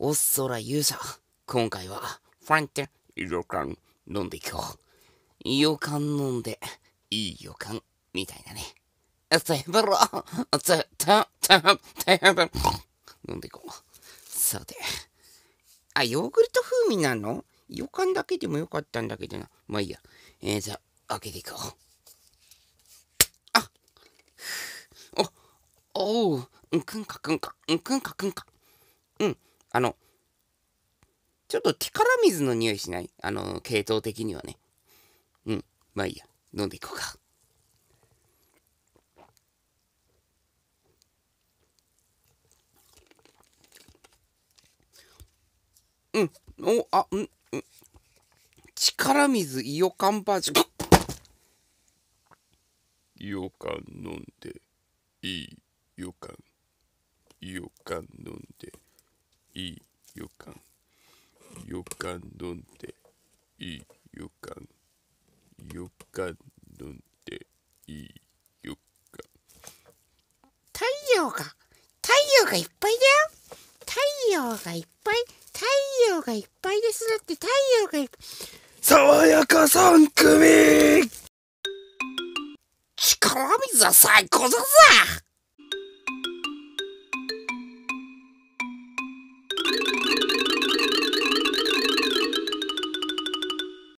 おっそら勇者。今回は、ファンテ、旅館飲んでいこう。予感飲んで、いい予感、みたいなね。テーブルテ、テ、テ、テー飲んでいこう。さて。あ、ヨーグルト風味なの予感だけでもよかったんだけどな。まあいいや。えー、じゃあ、開けていこう。あおおう、んくんかくんか、んくんかくんか。うん。あの、ちょっと力水の匂いしないあの、系統的にはね。うん。まあいいや。飲んでいこうか。うん。お、あ、うん、うん。力水イオカンバージョン。イオカン飲んで、いいよかん。イオカン飲んで。いい予感予感どんでいい予感予感どんでいい予感太陽が太陽がいっぱいだよ太陽がいっぱい太陽がいっぱいですだって太陽がいっぱい爽やか3組力水は最高だぜ